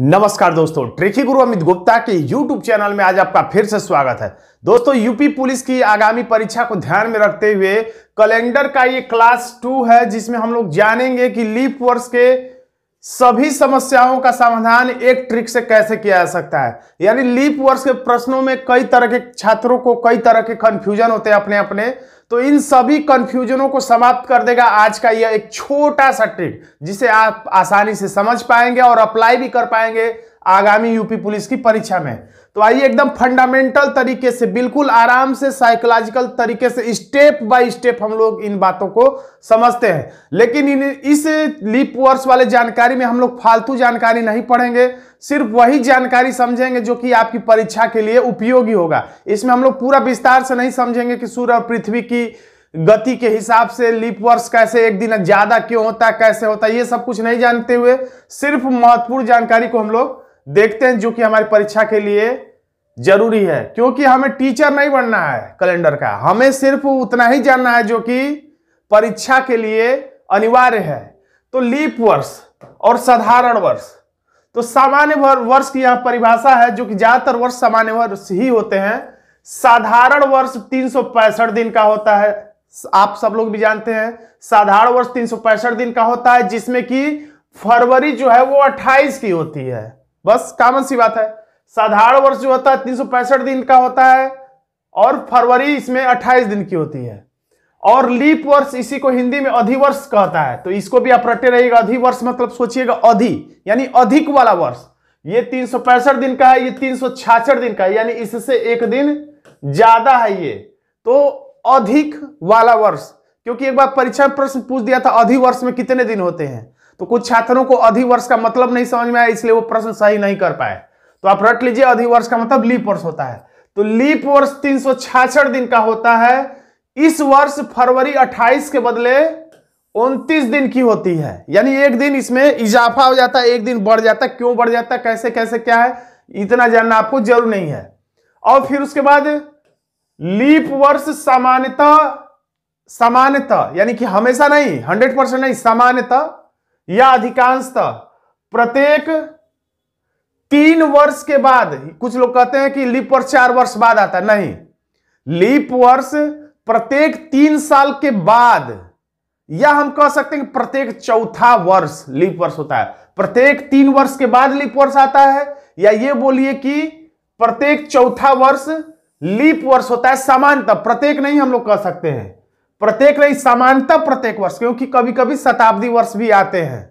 नमस्कार दोस्तों ट्रेखी गुरु अमित गुप्ता के YouTube चैनल में आज आपका फिर से स्वागत है दोस्तों यूपी पुलिस की आगामी परीक्षा को ध्यान में रखते हुए कैलेंडर का ये क्लास टू है जिसमें हम लोग जानेंगे कि लीप वर्ष के सभी समस्याओं का समाधान एक ट्रिक से कैसे किया जा सकता है यानी लीप वर्ष के प्रश्नों में कई तरह के छात्रों को कई तरह के कंफ्यूजन होते हैं अपने अपने तो इन सभी कंफ्यूजनों को समाप्त कर देगा आज का यह एक छोटा सा ट्रिक जिसे आप आसानी से समझ पाएंगे और अप्लाई भी कर पाएंगे आगामी यूपी पुलिस की परीक्षा में तो आइए एकदम फंडामेंटल तरीके से बिल्कुल आराम से साइकोलॉजिकल तरीके से स्टेप बाय स्टेप हम लोग इन बातों को समझते हैं लेकिन इन इस लीप वर्ष वाले जानकारी में हम लोग फालतू जानकारी नहीं पढ़ेंगे सिर्फ वही जानकारी समझेंगे जो कि आपकी परीक्षा के लिए उपयोगी होगा इसमें हम लोग पूरा विस्तार से नहीं समझेंगे कि सूर्य और पृथ्वी की गति के हिसाब से लीप वर्ष कैसे एक दिन ज्यादा क्यों होता है कैसे होता है ये सब कुछ नहीं जानते हुए सिर्फ महत्वपूर्ण जानकारी को हम लोग देखते हैं जो कि हमारी परीक्षा के लिए जरूरी है क्योंकि हमें टीचर नहीं बनना है कैलेंडर का हमें सिर्फ उतना ही जानना है जो कि परीक्षा के लिए अनिवार्य है तो लीप वर्ष और साधारण वर्ष तो सामान्य वर्ष की यहां परिभाषा है जो कि ज्यादातर वर्ष सामान्य वर्ष ही होते हैं साधारण वर्ष तीन दिन का होता है आप सब लोग भी जानते हैं साधारण वर्ष तीन दिन का होता है जिसमें कि फरवरी जो है वो 28 की होती है बस कॉमन सी बात है साधारण वर्ष जो होता है तीन दिन का होता है और फरवरी इसमें 28 दिन की होती है और लीप वर्ष इसी को हिंदी में अधिवर्ष कहता है तो इसको भी आप रटे रहिएगा अधिवर्ष मतलब सोचिएगा अधि यानी अधिक वाला वर्ष ये तीन दिन का है ये तीन दिन का है यानी इससे एक दिन ज्यादा है ये तो अधिक वाला वर्ष क्योंकि एक बार परीक्षा प्रश्न पूछ दिया था अधिवर्ष में कितने दिन होते हैं तो कुछ छात्रों को अधिवर्ष का मतलब नहीं समझ में आया इसलिए वो प्रश्न सही नहीं कर पाए तो आप रट लीजिए अधिवर्ष का मतलब लीप वर्ष होता है तो लीप वर्ष तीन दिन का होता है इस वर्ष फरवरी 28 के बदले 29 दिन की होती है यानी एक दिन इसमें इजाफा हो जाता है एक दिन बढ़ जाता है क्यों बढ़ जाता है कैसे कैसे क्या है इतना जानना आपको जरूर नहीं है और फिर उसके बाद लीप वर्ष सामान्यता सामान्यता यानी कि हमेशा नहीं 100 परसेंट नहीं सामान्यता या अधिकांशतः प्रत्येक तीन वर्ष के बाद कुछ लोग कहते हैं कि लीप वर्ष चार वर्ष बाद आता है नहीं लीप वर्ष प्रत्येक तीन साल के बाद या हम कह सकते हैं कि प्रत्येक चौथा वर्ष लीप वर्ष होता है प्रत्येक तीन वर्ष के बाद लीप वर्ष आता है या ये बोलिए कि प्रत्येक चौथा वर्ष लीप वर्ष होता है सामान्यतः प्रत्येक नहीं हम लोग कह सकते हैं प्रत्येक नहीं समानता प्रत्येक वर्ष क्योंकि कभी कभी शताब्दी वर्ष भी आते हैं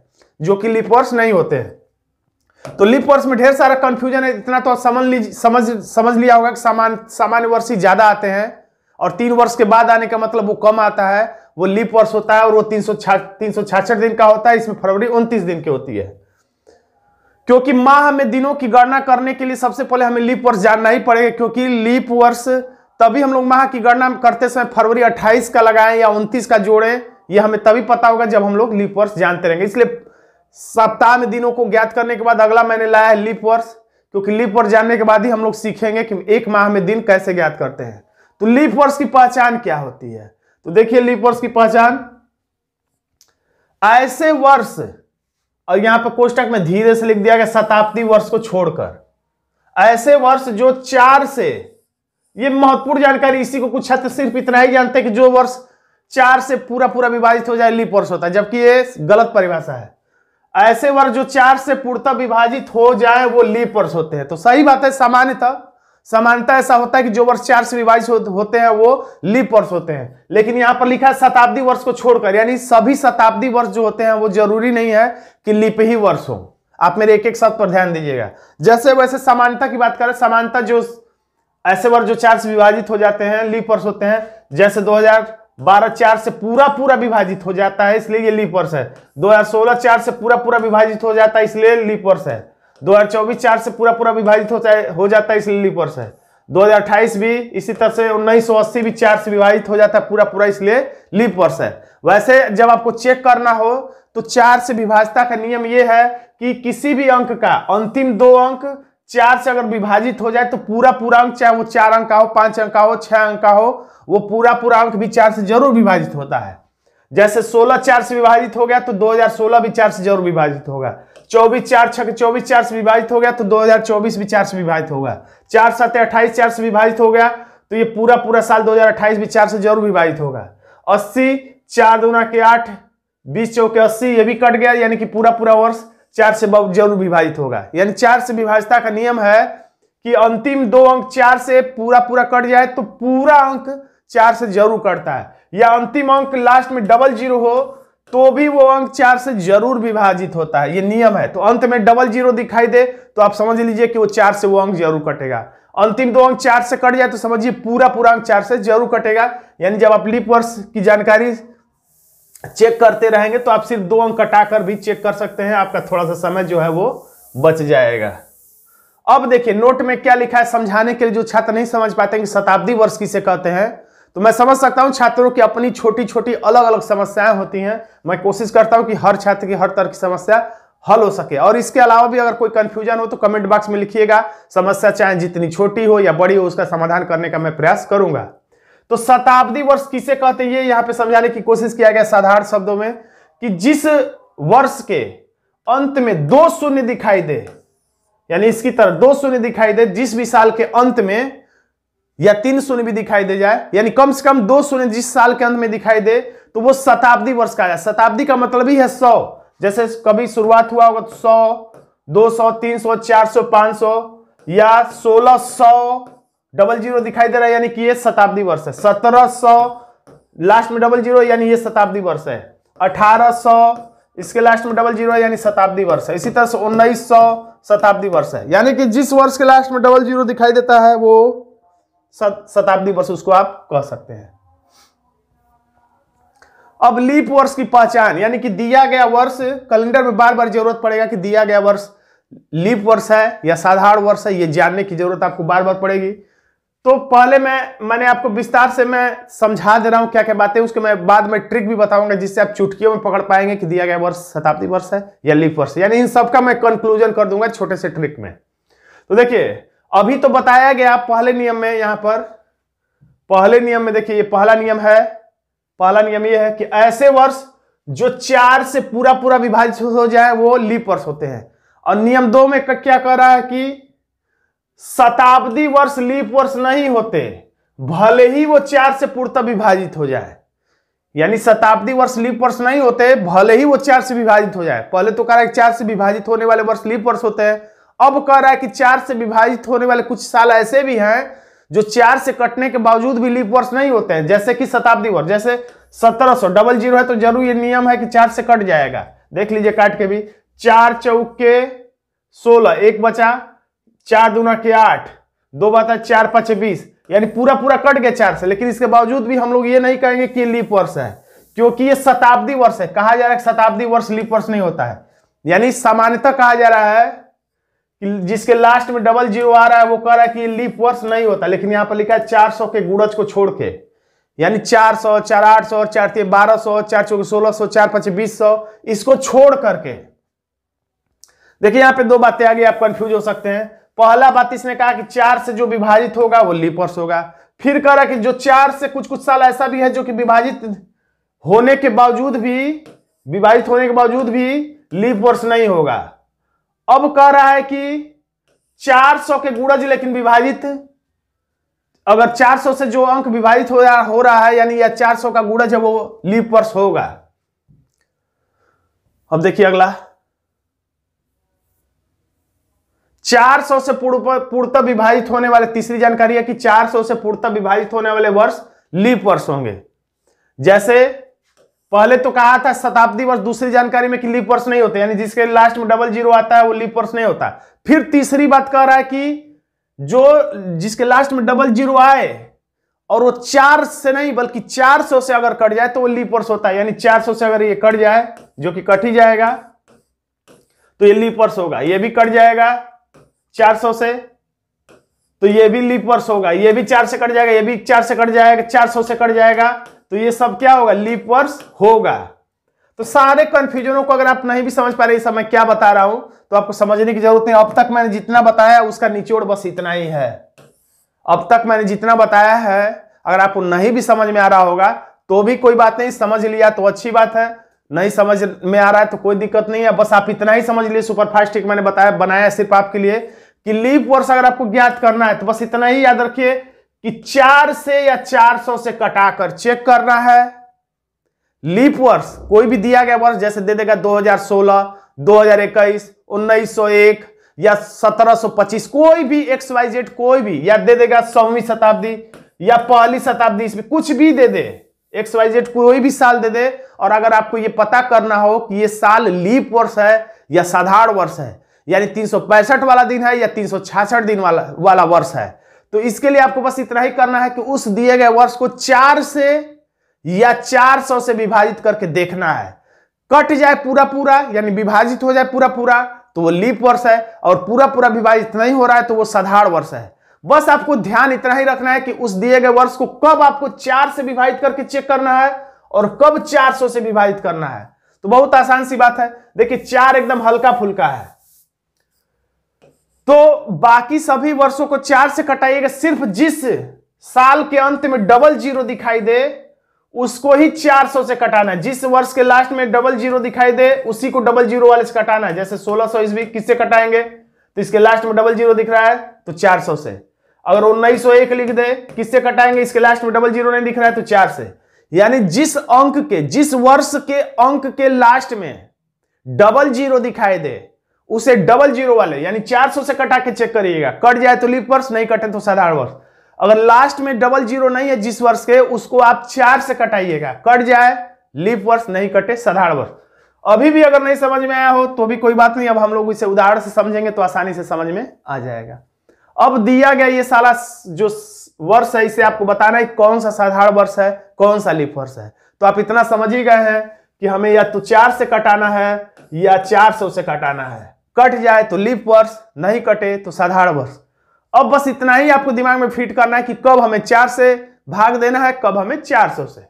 जो कि लिप वर्ष नहीं होते हैं तो लिप वर्ष में ढेर सारा कंफ्यूजन है इतना तो समझ लीजिए समझ समझ लिया होगा कि सामान सामान्य वर्ष ही ज्यादा आते हैं और तीन वर्ष के बाद आने का मतलब वो कम आता है वो लिप वर्ष होता है और वो तीन सौ दिन का होता है इसमें फरवरी उनतीस दिन की होती है क्योंकि माह में दिनों की गणना करने के लिए सबसे पहले हमें लीप वर्ष जानना ही पड़ेगा क्योंकि लीप वर्ष तभी हम लोग माह की गणना करते समय फरवरी 28 का लगाएं या 29 का जोड़ें ये हमें तभी पता होगा जब हम लोग लीप वर्ष जानते रहेंगे इसलिए सप्ताह में दिनों को ज्ञात करने के बाद अगला मैंने लाया है लीप वर्ष क्योंकि लीप वर्ष जानने के बाद ही हम लोग सीखेंगे कि एक माह में दिन कैसे ज्ञात करते हैं तो लीप वर्ष की पहचान क्या होती है तो देखिए लीप वर्ष की पहचान ऐसे वर्ष और यहां पर कोष्टक में धीरे से लिख दिया गया शताब्दी वर्ष को छोड़कर ऐसे वर्ष जो चार से ये महत्वपूर्ण जानकारी इसी को कुछ छात्र सिर्फ इतना ही जानते हैं कि जो वर्ष चार से पूरा पूरा विभाजित हो जाए लीप वर्ष होता है जबकि ये गलत परिभाषा है ऐसे वर्ष जो चार से पूर्णतः विभाजित हो जाए वो लीप वर्ष होते हैं तो सही बात है सामान्यतः समानता ऐसा होता है कि जो वर्ष चार से विभाजित हो, होते हैं वो लीप वर्ष होते हैं लेकिन यहां पर लिखा है शताब्दी वर्ष को छोड़कर यानी सभी शताब्दी वर्ष जो होते हैं वो जरूरी नहीं है कि लीप ही वर्ष हो आप मेरे एक एक शब्द पर ध्यान दीजिएगा जैसे वैसे समानता की बात करें समानता जो ऐसे वर्ग जो चार से विभाजित हो जाते हैं लीप वर्ष होते हैं जैसे 2012 चार से पूरा पूरा विभाजित हो जाता है इसलिए ये लीप वर्ष है 2016 चार से पूरा पूरा विभाजित हो जाता है इसलिए लीप वर्ष है 2024 चार से पूरा पूरा विभाजित होता है हो जाता है इसलिए लीप वर्ष है 2028 भी इसी तरह से 1980 भी चार से विभाजित हो जाता है पूरा पूरा इसलिए लीप वर्ष है वैसे जब आपको चेक करना हो तो चार से विभाजता का नियम यह है कि किसी भी अंक का अंतिम दो अंक चार से अगर विभाजित हो जाए तो पूरा पूरा अंक चाहे वो चार अंक का हो पांच अंक का हो छह अंक का हो वो पूरा पूरा अंक भी चार से जरूर विभाजित होता है जैसे 16 चार से विभाजित हो गया तो 2016 भी चार से जरूर विभाजित होगा 24 चार छः चौबीस चार से विभाजित हो गया तो 2024 भी चार से विभाजित होगा चार सात अट्ठाईस चार से विभाजित हो गया तो ये पूरा पूरा साल 2028 भी चार से जरूर विभाजित होगा अस्सी चार दुना के आठ बीस चौके अस्सी ये भी कट गया यानी कि पूरा पूरा वर्ष चार से जरूर विभाजित होगा यानी चार से विभाजता का नियम है कि अंतिम दो अंक चार से पूरा पूरा कट जाए तो पूरा अंक चार से जरूर कटता है या अंतिम अंक लास्ट में डबल जीरो हो तो भी वो अंक चार से जरूर विभाजित होता है ये नियम है तो अंत में डबल जीरो दिखाई दे तो आप समझ लीजिए कि वो चार से वो अंक जरूर कटेगा अंतिम दो अंक चार से कट जाए तो समझिए पूरा पूरा अंक चार से जरूर कटेगा यानी जब आप लिप वर्ष की जानकारी चेक करते रहेंगे तो आप सिर्फ दो अंक कटाकर भी चेक कर सकते हैं आपका थोड़ा सा समय जो है वो बच जाएगा अब देखिए नोट में क्या लिखा है समझाने के लिए जो छात्र नहीं समझ पाते कि शताब्दी वर्ष किसे कहते हैं तो मैं समझ सकता हूँ छात्रों की अपनी छोटी छोटी अलग अलग समस्याएं होती हैं मैं कोशिश करता हूं कि हर छात्र की हर तरह की समस्या हल हो सके और इसके अलावा भी अगर कोई कंफ्यूजन हो तो कमेंट बॉक्स में लिखिएगा समस्या चाहे जितनी छोटी हो या बड़ी हो उसका समाधान करने का मैं प्रयास करूंगा तो शताब्दी वर्ष किसे कहते हैं ये यहां पे समझाने की कोशिश किया गया साधारण शब्दों में कि जिस वर्ष के अंत में दो शून्य दिखाई दे यानी इसकी तरह दो शून्य दिखाई दे जिस भी साल के अंत में या तीन शून्य भी दिखाई दे जाए यानी कम से कम दो शून्य जिस साल के अंत में दिखाई दे तो वो शताब्दी वर्ष का है शताब्दी का मतलब ही है सौ जैसे कभी शुरुआत हुआ होगा तो सौ दो सौ तीन सौ चार सौ पांच सौ या सोलह सौ डबल जीरो दिखाई दे रहा है यानी कि ये शताब्दी वर्ष है सत्रह सौ लास्ट में डबल जीरो यानी ये शताब्दी वर्ष है अठारह सौ इसके लास्ट में डबल जीरो यानी शताब्दी वर्ष है इसी तरह से उन्नीस सौ शताब्दी वर्ष है यानी कि जिस वर्ष के लास्ट में डबल जीरो दिखाई देता है वो शताब्दी वर्ष उसको आप कह सकते हैं अब लीप वर्ष की पहचान यानी कि दिया गया वर्ष कैलेंडर में बार बार जरूरत पड़ेगा कि दिया गया वर्ष लीप वर्ष है या साधारण वर्ष है ये जानने की जरूरत आपको बार बार पड़ेगी तो पहले मैं मैंने आपको विस्तार से मैं समझा दे रहा हूं क्या क्या बातें उसके मैं बाद में ट्रिक भी बताऊंगा जिससे आप चुटकियों में पकड़ पाएंगे कि दिया गया वर्ष शताब्दी वर्ष है या लिप वर्ष यानी इन सबका मैं कंक्लूजन कर दूंगा छोटे से ट्रिक में तो देखिए अभी तो बताया गया पहले नियम में यहां पर पहले नियम में देखिए ये पहला नियम है पहला नियम ये है कि ऐसे वर्ष जो चार से पूरा पूरा विभाजित हो जाए वो लिप वर्ष होते हैं और नियम दो में क्या कह रहा है कि शताब्दी वर्ष लीप वर्ष नहीं होते भले ही वो चार से पूर्णतः विभाजित हो जाए यानी शताब्दी वर्ष लीप वर्ष नहीं होते भले ही वो चार से विभाजित हो जाए पहले तो कह रहा है चार से विभाजित होने वाले वर्ष लीप वर्ष होते हैं अब कह रहा है कि चार से विभाजित होने वाले कुछ साल ऐसे भी हैं जो चार से कटने के बावजूद भी लीप वर्ष नहीं होते हैं जैसे कि शताब्दी वर्ष जैसे सत्रह सौ डबल जीरो है तो जरूर ये नियम है कि चार से कट जाएगा देख लीजिए काट के भी चार चौके सोलह एक बचा चार दूना के आठ दो बात है चार पांच बीस यानी पूरा पूरा कट गया चार से लेकिन इसके बावजूद भी हम लोग ये नहीं कहेंगे कि लीप वर्ष है क्योंकि ये शताब्दी वर्ष है कहा जा रहा है शताब्दी वर्ष लीप वर्ष नहीं होता है यानी सामान्यतः कहा जा रहा है कि जिसके लास्ट में डबल जीरो आ रहा है वो कह रहा है कि लीप वर्ष नहीं होता लेकिन यहाँ पर लिखा है चार सौ के गुड़ज को छोड़ के यानी चार सौ चार आठ सौ चार तीन बारह सौ चार चौके सोलह सौ चार पांच बीस सौ इसको छोड़ करके देखिए यहां पे दो बातें आगे आप कंफ्यूज हो सकते हैं पहला बात इसने कहा कि चार से जो विभाजित होगा वो वर्ष होगा फिर कह रहा कि जो चार से कुछ कुछ साल ऐसा भी है जो कि विभाजित होने के बावजूद भी विभाजित होने के बावजूद भी वर्ष नहीं होगा अब कह रहा है कि 400 के गुड़ज लेकिन विभाजित अगर 400 से जो अंक विभाजित हो, हो रहा है यानी या 400 का गुड़ज है वो वर्ष होगा अब देखिए अगला 400 से पूर्णतः विभाजित होने वाले तीसरी जानकारी है कि 400 से पूर्णतः विभाजित होने वाले वर्ष लीप वर्ष होंगे जैसे पहले तो कहा था शताब्दी वर्ष दूसरी जानकारी में कि लीप वर्ष नहीं होते यानी जिसके लास्ट में डबल जीरो आता है वो लीप वर्ष नहीं होता फिर तीसरी बात कह रहा है कि जो जिसके लास्ट में डबल जीरो आए और वो चार से नहीं बल्कि 400 से अगर कट जाए तो वो लीप वर्ष होता है यानी 400 से अगर ये कट जाए जो कि कट ही जाएगा तो ये लीप वर्ष होगा ये भी कट जाएगा 400 से तो ये भी लीप वर्ष होगा ये भी चार से कट जाएगा ये भी चार से कट जाएगा चार सौ से कट जाएगा तो ये सब क्या होगा लीप वर्ष होगा तो सारे कन्फ्यूजनों को अगर आप नहीं भी समझ पा रहे इस समय क्या बता रहा हूं तो आपको समझने की जरूरत नहीं अब तक मैंने जितना बताया उसका निचोड़ बस इतना ही है अब तक मैंने जितना बताया है अगर आपको नहीं भी समझ में आ रहा होगा तो भी कोई बात नहीं समझ लिया तो अच्छी बात है नहीं समझ में आ रहा है तो कोई दिक्कत नहीं है बस आप इतना ही समझ लिए सुपरफास्ट एक मैंने बताया बनाया सिर्फ आपके लिए कि लीप वर्ष अगर आपको ज्ञात करना है तो बस इतना ही याद रखिए कि चार से या चार सौ से कटाकर चेक करना है लीप वर्ष कोई भी दिया गया वर्ष जैसे दे देगा 2016, 2021, 1901 या 1725 कोई भी एक्स वाई जेड कोई भी या दे देगा सौवीं शताब्दी या पहली शताब्दी इसमें कुछ भी दे दे एक्स वाई जेड कोई भी साल दे दे और अगर आपको ये पता करना हो कि ये साल लीप वर्ष है या साधारण वर्ष है यानी तीन वाला दिन है या तीन दिन वाला वाला वर्ष है तो इसके लिए आपको बस इतना ही करना है कि उस दिए गए वर्ष को चार से या चार सौ से विभाजित करके देखना है कट जाए पूरा पूरा यानी विभाजित हो जाए पूरा पूरा तो वो लीप वर्ष है और पूरा पूरा विभाजित नहीं हो रहा है तो वो साधारण वर्ष है बस आपको ध्यान इतना ही रखना है कि उस दिए गए वर्ष को कब आपको चार से विभाजित करके चेक करना है और कब चार से विभाजित करना है तो बहुत आसान सी बात है देखिए चार एकदम हल्का फुल्का है तो बाकी सभी वर्षों को चार से कटाइएगा सिर्फ जिस साल के अंत में डबल जीरो दिखाई दे उसको ही 400 से कटाना जिस वर्ष के लास्ट में डबल जीरो दिखाई दे उसी को डबल जीरो वाले से कटाना है जैसे 1600 सौ ईस्वी किससे कटाएंगे तो इसके लास्ट में डबल जीरो दिख रहा है तो 400 से अगर उन्नीस सौ एक लिख दे किससे कटाएंगे इसके लास्ट में डबल जीरो नहीं दिख रहा है तो चार से यानी जिस अंक के जिस वर्ष के अंक के लास्ट में डबल जीरो दिखाई दे उसे डबल जीरो वाले यानी 400 से कटा के चेक करिएगा कट जाए तो लीप वर्ष नहीं कटे तो साधारण वर्ष अगर लास्ट में डबल जीरो नहीं है जिस वर्ष के उसको आप चार से कटाइएगा कट जाए लीप वर्ष नहीं कटे साधारण वर्ष अभी भी अगर नहीं समझ में आया हो तो भी कोई बात नहीं अब हम लोग इसे उदाहरण से समझेंगे तो आसानी से समझ में आ जाएगा अब दिया गया ये सारा जो वर्ष है इसे आपको बताना है कौन सा साधारण वर्ष है कौन सा लीप वर्ष है तो आप इतना समझ ही गए हैं कि हमें या तो चार से कटाना है या चार सौ से कटाना है कट जाए तो लीप वर्ष नहीं कटे तो साधारण वर्ष अब बस इतना ही आपको दिमाग में फिट करना है कि कब हमें चार से भाग देना है कब हमें चार सौ से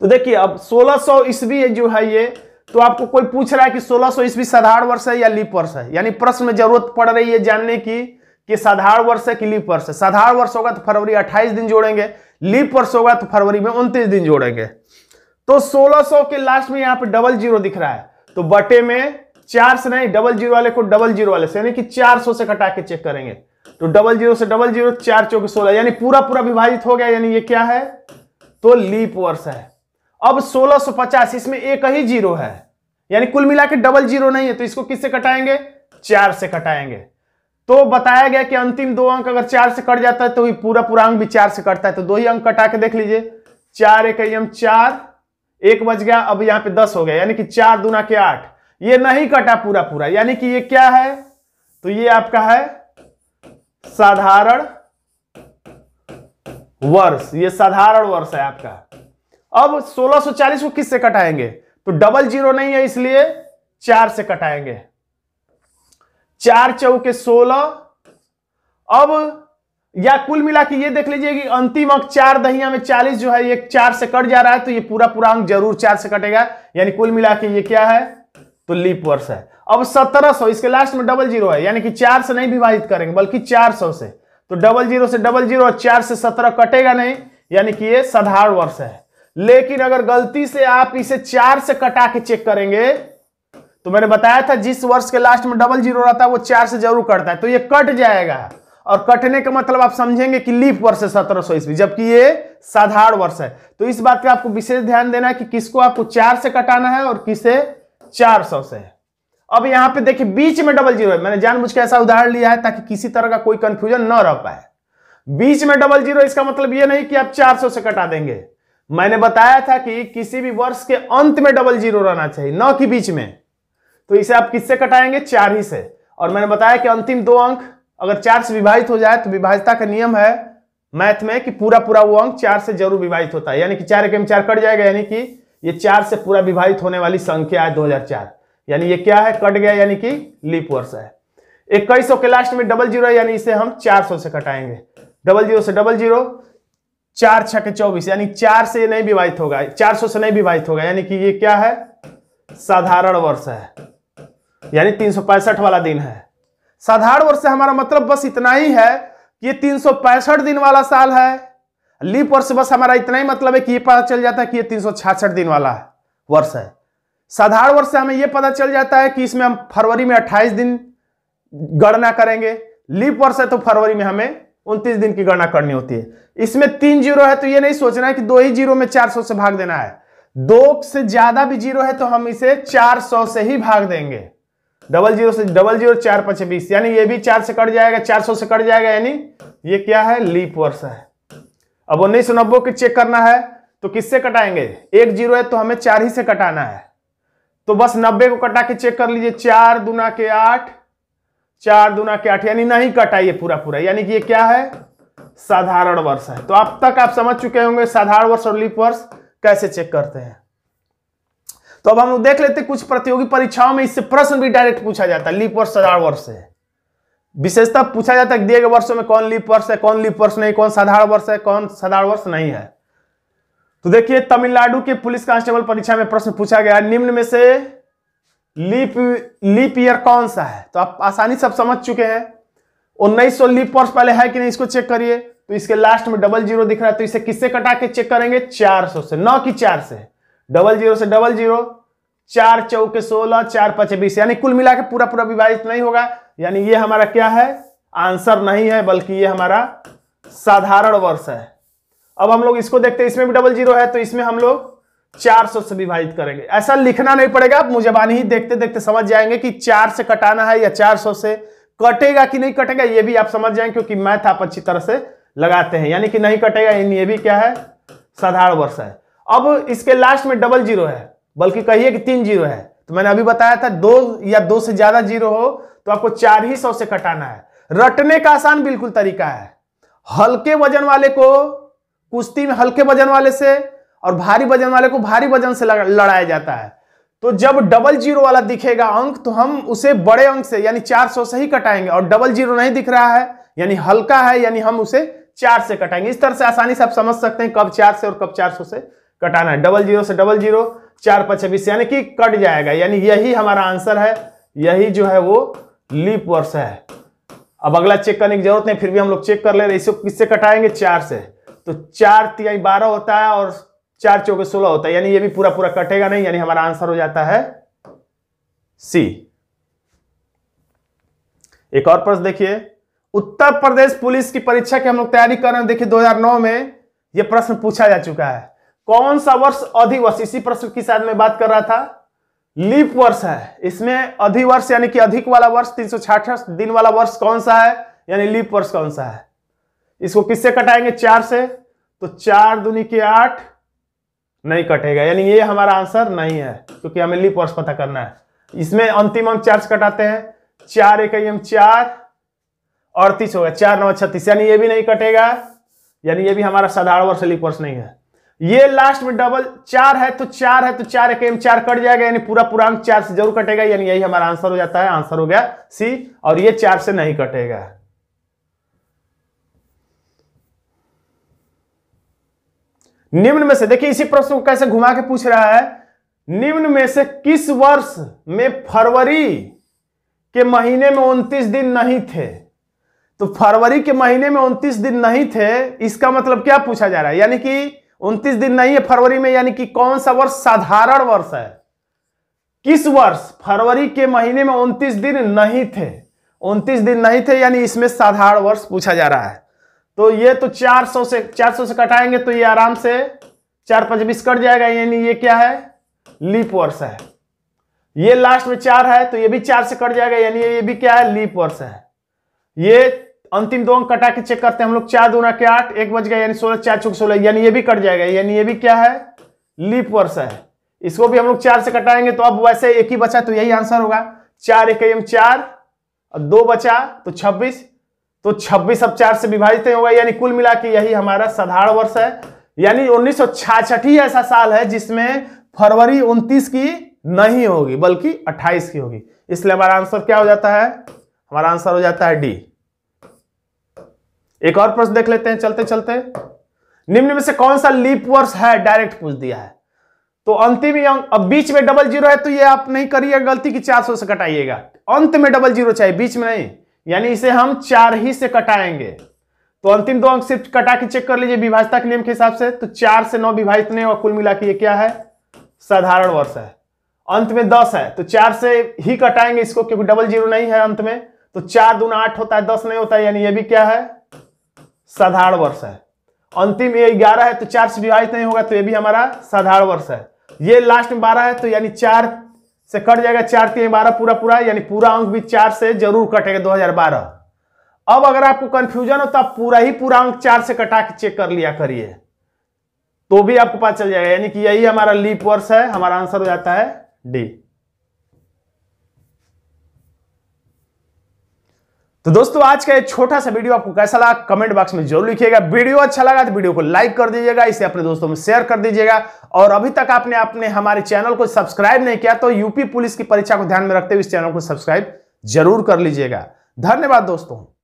तो देखिए अब सोलह सौ ईस्वी जो है ये तो आपको कोई पूछ रहा है कि सोलह सौ ईस्वी साधारण वर्ष है या लीप वर्ष है यानी प्रश्न में जरूरत पड़ रही है जानने की कि साधारण वर्ष है कि लीप वर्ष है साधारण वर्ष होगा तो फरवरी अट्ठाईस दिन जोड़ेंगे लीप वर्ष होगा तो फरवरी में उनतीस दिन जोड़ेंगे तो सौ के लास्ट में यहाँ पे डबल जीरो दिख रहा है तो बटे में चार से नहीं डबल जीरो वाले को डबल जीरो वाले से यानी कि चार सौ से कटा के चेक करेंगे तो डबल जीरो से डबल जीरो चार चौके सोलह यानी पूरा पूरा विभाजित हो गया यानी ये क्या है तो लीप वर्ष है अब सोलह सो पचास इसमें एक ही जीरो है यानी कुल मिला के डबल जीरो नहीं है तो इसको किससे कटाएंगे चार से कटाएंगे तो बताया गया कि अंतिम दो अंक अगर चार से कट जाता है तो पूरा पूरा अंक भी चार से कटता है तो दो ही अंक कटा के देख लीजिए चार एक चार एक बज गया अब यहां पे दस हो गया यानी कि चार दूना के आठ ये नहीं कटा पूरा पूरा यानी कि ये क्या है तो ये आपका है साधारण वर्ष ये साधारण वर्ष है आपका अब 1640 को किससे कटाएंगे तो डबल जीरो नहीं है इसलिए चार से कटाएंगे चार चौके सोलह अब या कुल मिला के ये देख लीजिए कि अंतिम अंक चार दहिया में चालीस जो है ये चार से कट जा रहा है तो ये पूरा पूरा अंक जरूर चार से कटेगा यानी कुल मिला के ये क्या है तो लीप वर्ष है अब 1700 इसके लास्ट में डबल जीरो है यानी कि चार से नहीं विभाजित करेंगे बल्कि 400 से तो डबल जीरो से डबल जीरो और चार से सत्रह कटेगा नहीं यानी कि ये साधारण वर्ष है लेकिन अगर गलती से आप इसे चार से कटा के चेक करेंगे तो मैंने बताया था जिस वर्ष के लास्ट में डबल जीरो रहता है वो चार से जरूर कटता है तो ये कट जाएगा और कटने का मतलब आप समझेंगे कि लीप वर्ष है सत्रह सौ ईस्वी जबकि ये साधारण वर्ष है तो इस बात का आपको विशेष ध्यान देना है कि किसको आपको चार से कटाना है और किसे चार सौ से है अब यहां पे देखिए बीच में डबल जीरो है मैंने जानबूझ के ऐसा उदाहरण लिया है ताकि किसी तरह का कोई कंफ्यूजन न रह पाए बीच में डबल जीरो इसका मतलब यह नहीं कि आप 400 से कटा देंगे मैंने बताया था कि किसी भी वर्ष के अंत में डबल जीरो रहना चाहिए न कि बीच में तो इसे आप किससे कटाएंगे चार ही से और मैंने बताया कि अंतिम दो अंक अगर चार से विभाजित हो जाए तो विभाजिता का नियम है मैथ में कि पूरा पूरा वो अंक चार से जरूर विभाजित होता है यानी कि चार एक चार कट जाएगा यानी कि ये चार से पूरा विभाजित होने वाली संख्या है 2004 यानी ये क्या है कट गया यानी कि लीप वर्ष है इक्कीस के लास्ट में डबल जीरो यानी इसे हम 400 से कटाएंगे डबल जीरो से डबल जीरो चार छ के चौबीस यानी चार से नहीं विभाजित होगा सौ से नहीं विभाजित होगा यानी कि ये क्या है साधारण वर्ष है यानी तीन वाला दिन है साधारण वर्ष से हमारा मतलब बस इतना ही है कि ये तीन दिन वाला साल है लीप वर्ष बस हमारा इतना ही मतलब है कि ये पता चल जाता है कि ये तीन दिन वाला है वर्ष है साधारण वर्ष से हमें यह पता चल जाता है कि इसमें हम फरवरी में 28 दिन गणना करेंगे लीप वर्ष है तो फरवरी में हमें उनतीस दिन की गणना करनी होती है इसमें तीन जीरो है तो ये नहीं सोचना है कि दो ही जीरो में सौ से भाग देना है दो से ज्यादा भी जीरो है तो हम इसे सौ से ही भाग देंगे डबल जीरो से डबल जीरो चार पच्चीस बीस यानी ये भी चार से कट जाएगा चार सौ से कट जाएगा यानी ये क्या है लीप वर्ष है अब उन्नीस सौ नब्बे की चेक करना है तो किससे कटाएंगे एक जीरो है तो हमें चार ही से कटाना है तो बस नब्बे को कटा के चेक कर लीजिए चार दुना के आठ चार दुना के आठ यानी नहीं कटाइए पूरा पूरा यानी कि ये क्या है साधारण वर्ष है तो अब तक आप समझ चुके होंगे साधारण वर्ष और लीप वर्ष कैसे चेक करते हैं तो अब हम देख लेते कुछ प्रतियोगी परीक्षाओं में इससे प्रश्न भी डायरेक्ट पूछा जाता है लीप वर्ष साधारण वर्ष से विशेषता पूछा जाता है दिए गए वर्षों में कौन लीप वर्ष है कौन लीप वर्ष नहीं कौन साधारण वर्ष है कौन साधारण वर्ष नहीं है तो देखिए तमिलनाडु के पुलिस कांस्टेबल परीक्षा में प्रश्न पूछा गया निम्न में से लीप लीप ईयर कौन सा है तो आप आसानी से आप समझ चुके हैं उन्नीस सौ लीप वर्ष पहले है कि नहीं इसको चेक करिए तो इसके लास्ट में डबल जीरो दिख रहा है तो इसे किससे कटा के चेक करेंगे चार सौ से नौ की चार से डबल जीरो से डबल जीरो चार चौके सोलह चार पचे बीस यानी कुल मिला के पूरा पूरा विभाजित नहीं होगा यानी ये हमारा क्या है आंसर नहीं है बल्कि ये हमारा साधारण वर्ष है अब हम लोग इसको देखते हैं इसमें भी डबल जीरो है तो इसमें हम लोग 400 से विभाजित करेंगे ऐसा लिखना नहीं पड़ेगा आप बानी ही देखते देखते समझ जाएंगे कि चार से कटाना है या सौ से कटेगा कि नहीं कटेगा ये भी आप समझ जाएंगे क्योंकि मैथ आप अच्छी तरह से लगाते हैं यानी कि नहीं कटेगा ये भी क्या है साधारण वर्ष है अब इसके लास्ट में डबल जीरो है बल्कि कहिए कि तीन जीरो है तो मैंने अभी बताया था दो या दो से ज्यादा जीरो हो तो आपको चार ही सौ से कटाना है रटने का आसान बिल्कुल तरीका है हल्के वजन वाले को कुश्ती में हल्के वजन वाले से और भारी वजन वाले को भारी वजन से लड़ाया जाता है तो जब डबल जीरो वाला दिखेगा अंक तो हम उसे बड़े अंक से यानी 400 से ही कटाएंगे और डबल जीरो नहीं दिख रहा है यानी हल्का है यानी हम उसे चार से कटाएंगे इस तरह से आसानी से आप समझ सकते हैं कब चार से और कब 400 से कटाना है डबल जीरो से डबल जीरो चार पचबीस यानी कि कट जाएगा यानी यही हमारा आंसर है यही जो है वो लीप वर्ष है अब अगला चेक करने की जरूरत नहीं फिर भी हम लोग चेक कर ले रहे इसको किससे कटाएंगे चार से तो चार तिहाई बारह होता है और चार चौके सोलह होता है यानी ये भी पूरा पूरा कटेगा नहीं यानी हमारा आंसर हो जाता है सी एक और प्रश्न देखिए उत्तर प्रदेश पुलिस की परीक्षा की हम लोग तैयारी कर रहे हैं देखिए 2009 में यह प्रश्न पूछा जा चुका है कौन सा वर्ष अधिवर्ष इसी प्रश्न के साथ में बात कर रहा था लीप वर्ष है इसमें अधिवर्ष यानी कि अधिक वाला वर्ष तीन दिन वाला वर्ष कौन सा है यानी लीप वर्ष कौन सा है इसको किससे कटाएंगे चार से तो चार दुनी के आठ नहीं कटेगा यानी ये हमारा आंसर नहीं है क्योंकि हमें लीप वर्ष पता करना है इसमें अंतिम अंक चार से कटाते हैं चार एक एम चार अड़तीस होगा चार नौ छत्तीस यानी ये भी नहीं कटेगा यानी ये भी हमारा साधारण वर्ष लीप वर्ष नहीं है ये लास्ट में डबल चार है तो चार है तो चार एक एम चार कट जाएगा यानी पूरा पूरा चार से जरूर कटेगा यानी यही हमारा आंसर हो जाता है आंसर हो गया सी और ये चार से नहीं कटेगा निम्न में से देखिए इसी प्रश्न को कैसे घुमा के पूछ रहा है निम्न में से किस वर्ष में फरवरी के महीने में उनतीस दिन नहीं थे तो फरवरी के महीने में उनतीस दिन नहीं थे इसका मतलब क्या पूछा जा रहा है यानी कि उनतीस दिन नहीं है फरवरी में यानी कि कौन सा वर्ष साधारण वर्ष है किस वर्ष फरवरी के महीने में उनतीस दिन नहीं थे उनतीस दिन नहीं थे यानी इसमें साधारण वर्ष पूछा जा रहा है तो ये तो 400 से 400 से कटाएंगे तो ये आराम से चार पांच बीस कट जाएगा यानी ये क्या है लीप वर्ष है ये लास्ट में चार है तो ये भी चार से कट जाएगा यानी ये भी क्या है लीप वर्ष है ये अंतिम दो अंक कटा के चेक करते हैं हम लोग चार दोना के आठ एक बज गया यानी सोलह चार चौक सोलह यानी ये भी कट जाएगा यानी ये भी क्या है लीप वर्ष है इसको भी हम लोग चार से कटाएंगे तो अब वैसे एक ही बचा तो यही आंसर होगा चार एक चार और दो बचा तो छब्बीस तो छब्बीस अब चार से विभाजित होगा यानी कुल मिला के यही हमारा साधारण वर्ष है यानी उन्नीस ही ऐसा साल है जिसमें फरवरी उनतीस की नहीं होगी बल्कि अट्ठाईस की होगी इसलिए हमारा आंसर क्या हो जाता है हमारा आंसर हो जाता है डी एक और प्रश्न देख लेते हैं चलते चलते निम्न में से कौन सा लीप वर्ष है डायरेक्ट पूछ दिया है तो अंतिम अंक अब बीच में डबल जीरो है तो ये आप नहीं करिए गलती की सौ से कटाइएगा अंत में डबल जीरो चाहिए बीच में नहीं यानी इसे हम चार ही से कटाएंगे तो अंतिम दो अंक सिर्फ कटा के चेक कर लीजिए विभाजता के नियम के हिसाब से तो चार से नौ विभाजित नहीं और कुल मिला के ये क्या है साधारण वर्ष है अंत में दस है तो चार से ही कटाएंगे इसको क्योंकि डबल जीरो नहीं है अंत में तो चार दूना आठ होता है दस नहीं होता है यानी ये भी क्या है साधारण वर्ष है अंतिम ये ग्यारह है तो चार से विभाजित नहीं होगा तो ये भी हमारा साधारण वर्ष है ये लास्ट में बारह है तो यानी चार से कट जाएगा चार तीन बारह पूरा पूरा यानी पूरा अंक भी चार से जरूर कटेगा दो बारह अब अगर आपको कंफ्यूजन हो तो आप पूरा ही पूरा अंक चार से कटा के चेक कर लिया करिए तो भी आपको पता चल जाएगा यानी कि यही हमारा लीप वर्ष है हमारा आंसर हो जाता है डी तो दोस्तों आज का ये छोटा सा वीडियो आपको कैसा लगा कमेंट बॉक्स में जरूर लिखिएगा वीडियो अच्छा लगा तो वीडियो को लाइक कर दीजिएगा इसे अपने दोस्तों में शेयर कर दीजिएगा और अभी तक आपने अपने हमारे चैनल को सब्सक्राइब नहीं किया तो यूपी पुलिस की परीक्षा को ध्यान में रखते हुए इस चैनल को सब्सक्राइब जरूर कर लीजिएगा धन्यवाद दोस्तों